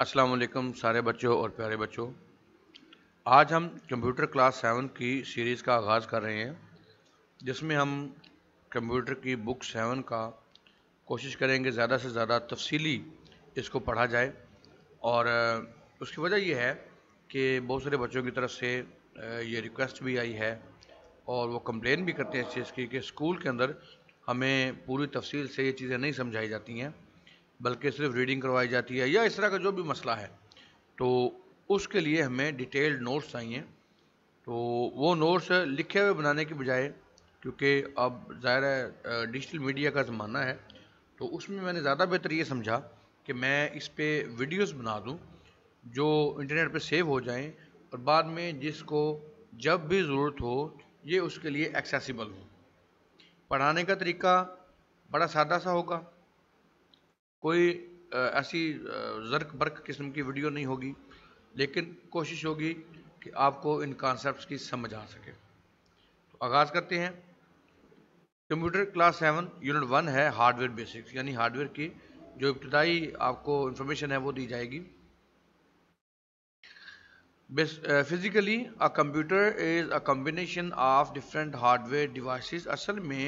अस्सलाम वालेकुम सारे बच्चों और प्यारे बच्चों आज हम कंप्यूटर क्लास सेवन की सीरीज़ का आगाज़ कर रहे हैं जिसमें हम कंप्यूटर की बुक सेवन का कोशिश करेंगे ज़्यादा से ज़्यादा तफसीली इसको पढ़ा जाए और उसकी वजह यह है कि बहुत सारे बच्चों की तरफ से ये रिक्वेस्ट भी आई है और वो कंप्लेन भी करते हैं इस चीज़ की कि स्कूल के अंदर हमें पूरी तफसील से ये चीज़ें नहीं समझाई जाती हैं बल्कि सिर्फ रीडिंग करवाई जाती है या इस तरह का जो भी मसला है तो उसके लिए हमें डिटेल्ड नोट्स चाहिए तो वो नोट्स लिखे हुए बनाने के बजाय क्योंकि अब ज़ाहिर है डिजिटल मीडिया का ज़माना है तो उसमें मैंने ज़्यादा बेहतर ये समझा कि मैं इस पर वीडियोस बना दूं जो इंटरनेट पे सेव हो जाएं और बाद में जिसको जब भी ज़रूरत हो ये उसके लिए एक्सेसिबल हो पढ़ाने का तरीका बड़ा सादा सा होगा कोई ऐसी ज़रक बर्क किस्म की वीडियो नहीं होगी लेकिन कोशिश होगी कि आपको इन कॉन्सेप्ट्स की समझ आ सके तो आगाज़ करते हैं computer class seven unit one है हार्डवेयर बेसिक्स यानी हार्डवेयर की जो इब्तदाई आपको इंफॉर्मेशन है वो दी जाएगी physically a computer is a combination of different hardware devices असल में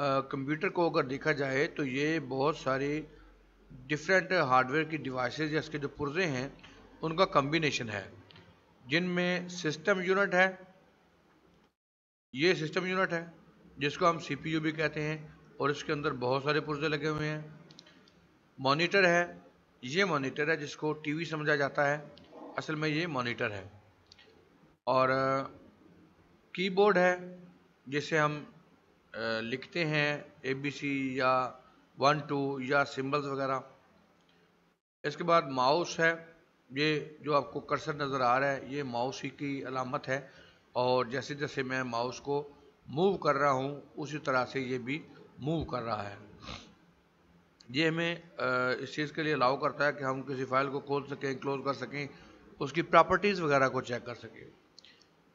कंप्यूटर को अगर देखा जाए तो ये बहुत सारे डिफरेंट हार्डवेयर की डिवाइस या इसके जो पुर्जे हैं उनका कम्बिनेशन है जिनमें सिस्टम यूनिट है ये सिस्टम यूनिट है जिसको हम सीपीयू भी कहते हैं और इसके अंदर बहुत सारे पुर्जे लगे हुए हैं मॉनिटर है ये मॉनिटर है जिसको टीवी समझा जाता है असल में ये मॉनिटर है और कीबोर्ड है जिसे हम लिखते हैं ए बी सी या वन टू या सिंबल्स वगैरह इसके बाद माउस है ये जो आपको कर्सर नज़र आ रहा है ये माउस ही की अलामत है और जैसे जैसे मैं माउस को मूव कर रहा हूँ उसी तरह से ये भी मूव कर रहा है ये हमें इस चीज़ के लिए अलाउ करता है कि हम किसी फाइल को खोल सकें क्लोज कर सकें उसकी प्रॉपर्टीज़ वगैरह को चेक कर सकें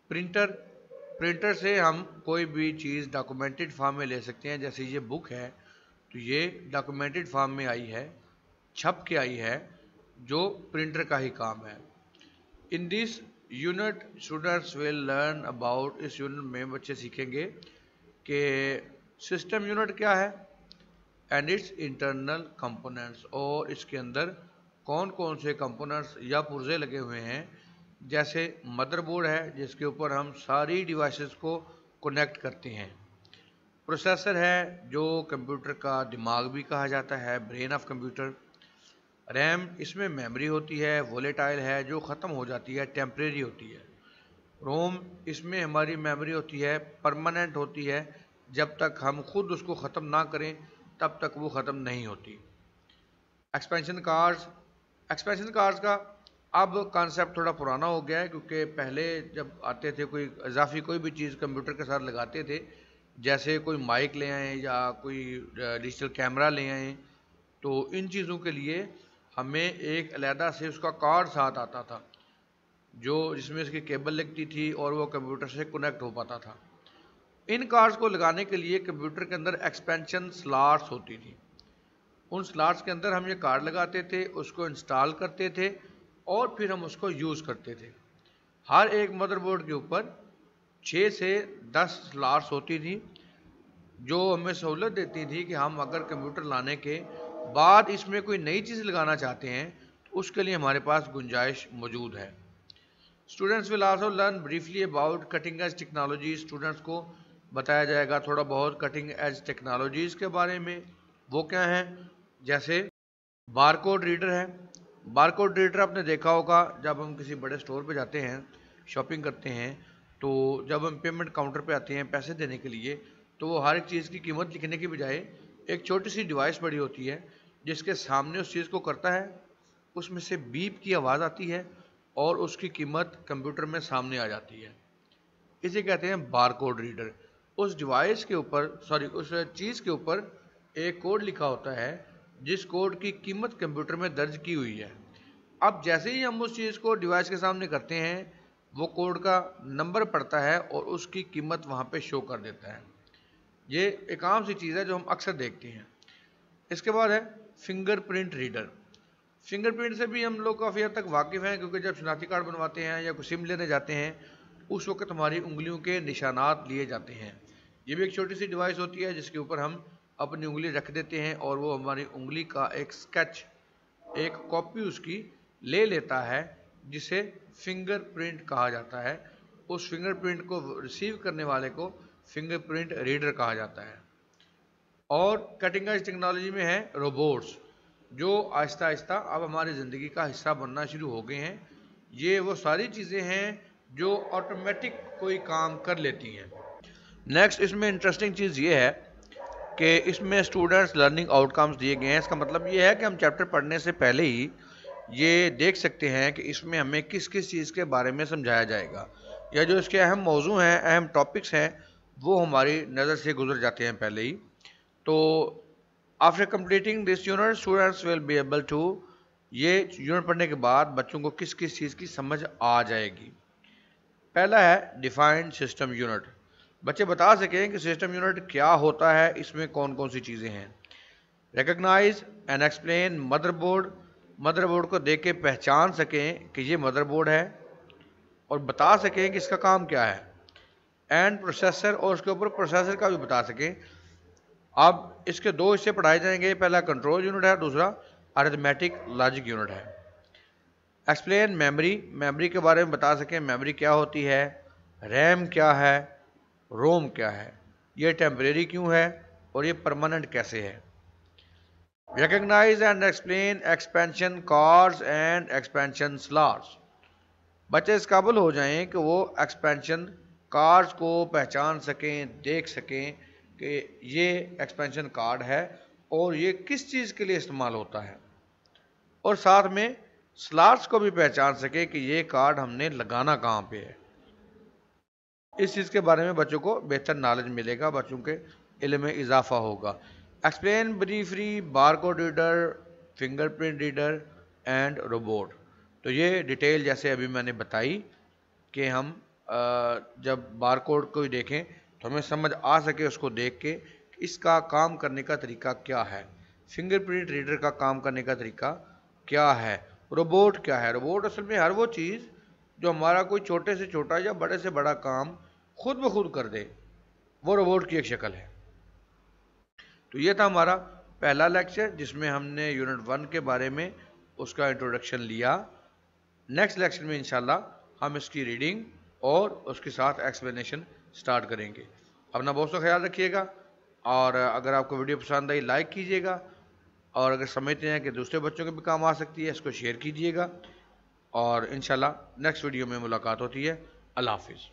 प्रिंटर प्रिंटर से हम कोई भी चीज़ डॉक्यूमेंटेड फॉर्म में ले सकते हैं जैसे ये बुक है तो ये डॉक्यूमेंटेड फॉर्म में आई है छप के आई है जो प्रिंटर का ही काम है in this unit students will learn about इस यूनिट में बच्चे सीखेंगे कि सिस्टम यूनिट क्या है एंड इट्स इंटरनल कंपोनेंट्स और इसके अंदर कौन कौन से कंपोनेंट्स या पुर्जे लगे हुए हैं जैसे मदरबोर्ड है जिसके ऊपर हम सारी डिवाइसेस को कनेक्ट करते हैं प्रोसेसर है जो कंप्यूटर का दिमाग भी कहा जाता है ब्रेन ऑफ कंप्यूटर रैम इसमें मेमोरी होती है वोलेटाइल है जो ख़त्म हो जाती है टेम्प्रेरी होती है रोम इसमें हमारी मेमोरी होती है परमानेंट होती है जब तक हम खुद उसको ख़त्म ना करें तब तक वो ख़त्म नहीं होती एक्सपेंशन कार्ड्स एक्सपेंशन कार्ड्स का अब कॉन्सेप्ट थोड़ा पुराना हो गया है क्योंकि पहले जब आते थे कोई इजाफी कोई भी चीज़ कंप्यूटर के साथ लगाते थे जैसे कोई माइक ले आए या कोई डिजिटल कैमरा ले आए तो इन चीज़ों के लिए हमें एक अलहदा से उसका कार्ड साथ आता था जो जिसमें इसकी केबल लगती थी और वो कंप्यूटर से कनेक्ट हो पाता था इन कार्ड्स को लगाने के लिए कंप्यूटर के अंदर एक्सपेंशन स्लाट्स होती थी उन स्लाट्स के अंदर हम ये कार्ड लगाते थे उसको इंस्टॉल करते थे और फिर हम उसको यूज़ करते थे हर एक मदरबोर्ड के ऊपर छः से दस लार्स होती थी जो हमें सहूलत देती थी कि हम अगर कंप्यूटर लाने के बाद इसमें कोई नई चीज़ लगाना चाहते हैं तो उसके लिए हमारे पास गुंजाइश मौजूद है students will also learn briefly about cutting edge technology students को बताया जाएगा थोड़ा बहुत कटिंग एज टेक्नोलॉजीज़ के बारे में वो क्या हैं जैसे बारकोड रीडर है बारकोड रीडर आपने देखा होगा जब हम किसी बड़े स्टोर पर जाते हैं शॉपिंग करते हैं तो जब हम पेमेंट काउंटर पे आते हैं पैसे देने के लिए तो वो हर एक चीज़ की कीमत लिखने की बजाय एक छोटी सी डिवाइस बड़ी होती है जिसके सामने उस चीज़ को करता है उसमें से बीप की आवाज़ आती है और उसकी कीमत कंप्यूटर में सामने आ जाती है इसे कहते हैं बारकोड रीडर उस डिवाइस के ऊपर सॉरी उस चीज़ के ऊपर एक कोड लिखा होता है जिस कोड की कीमत कंप्यूटर में दर्ज की हुई है अब जैसे ही हम उस चीज़ को डिवाइस के सामने करते हैं वो कोड का नंबर पड़ता है और उसकी कीमत वहाँ पे शो कर देता है ये एक आम सी चीज़ है जो हम अक्सर देखते हैं इसके बाद है फिंगरप्रिंट रीडर फिंगरप्रिंट से भी हम लोग काफ़ी हद तक वाकिफ़ हैं क्योंकि जब शनाख्ती कार्ड बनवाते हैं या कुछ सिम लेने जाते हैं उस वक्त हमारी उंगलियों के निशानात लिए जाते हैं ये भी एक छोटी सी डिवाइस होती है जिसके ऊपर हम अपनी उंगली रख देते हैं और वो हमारी उंगली का एक स्केच एक कॉपी उसकी ले लेता है जिसे फिंगरप्रिंट कहा जाता है उस फिंगरप्रिंट को रिसीव करने वाले को फिंगरप्रिंट रीडर कहा जाता है और कटिंग एज टेक्नोलॉजी में है रोबोट्स जो आहिस्ता आहिस्ता अब हमारी ज़िंदगी का हिस्सा बनना शुरू हो गए हैं ये वो सारी चीज़ें हैं जो ऑटोमेटिक कोई काम कर लेती हैं नेक्स्ट इसमें इंटरेस्टिंग चीज़ ये है कि इसमें स्टूडेंट्स लर्निंग आउटकम्स दिए गए हैं इसका मतलब ये है कि हम चैप्टर पढ़ने से पहले ही ये देख सकते हैं कि इसमें हमें किस किस चीज़ के बारे में समझाया जाएगा या जो इसके अहम मौजू हैं अहम टॉपिक्स हैं वो हमारी नज़र से गुजर जाते हैं पहले ही तो after completing this unit students will be able to ये यूनिट पढ़ने के बाद बच्चों को किस किस चीज़ की समझ आ जाएगी पहला है डिफाइंड सिस्टम यूनिट बच्चे बता सकें कि सिस्टम यूनिट क्या होता है इसमें कौन कौन सी चीज़ें हैं recognise and explain motherboard motherboard को देख के पहचान सकें कि ये मदरबोर्ड है और बता सकें कि इसका काम क्या है एंड प्रोसेसर और उसके ऊपर प्रोसेसर का भी बता सकें अब इसके दो हिस्से पढ़ाए जाएंगे पहला कंट्रोल यूनिट है दूसरा अरिथमेटिक लॉजिक यूनिट है एक्सप्लेन मेमोरी मेमोरी के बारे में बता सकें मेमोरी क्या होती है रैम क्या है रोम क्या है ये टेम्परेरी क्यों है और ये परमानेंट कैसे है recognise and explain expansion cards and expansion slots बच्चे इस काबुल हो जाएं कि वो एक्सपेंशन कार्ड्स को पहचान सकें देख सकें कि ये एक्सपेंशन कार्ड है और ये किस चीज़ के लिए इस्तेमाल होता है और साथ में स्लॉट्स को भी पहचान सकें कि ये कार्ड हमने लगाना कहाँ पे है इस चीज़ के बारे में बच्चों को बेहतर नॉलेज मिलेगा बच्चों के इल में इजाफा होगा explain bar barcode reader fingerprint reader and robot तो ये डिटेल जैसे अभी मैंने बताई कि हम जब बारकोड को देखें तो हमें समझ आ सके उसको देख के इसका काम करने का तरीका क्या है फिंगरप्रिंट रीडर का काम करने का तरीका क्या है रोबोट क्या है रोबोट असल में हर वो चीज़ जो हमारा कोई छोटे से छोटा या बड़े से बड़ा काम खुद ब खुद कर दे वो रोबोट की एक शक्ल है तो ये था हमारा पहला लेक्चर जिसमें हमने यूनिट वन के बारे में उसका इंट्रोडक्शन लिया नेक्स्ट लेक्चर में इंशाल्लाह हम इसकी रीडिंग और उसके साथ एक्सप्लेनेशन स्टार्ट करेंगे अपना बहुत सा ख्याल रखिएगा और अगर आपको वीडियो पसंद आई लाइक कीजिएगा और अगर समझते हैं कि दूसरे बच्चों के भी काम आ सकती है इसको शेयर कीजिएगा और इन नेक्स्ट वीडियो में मुलाकात होती है अल्लाह हाफिज़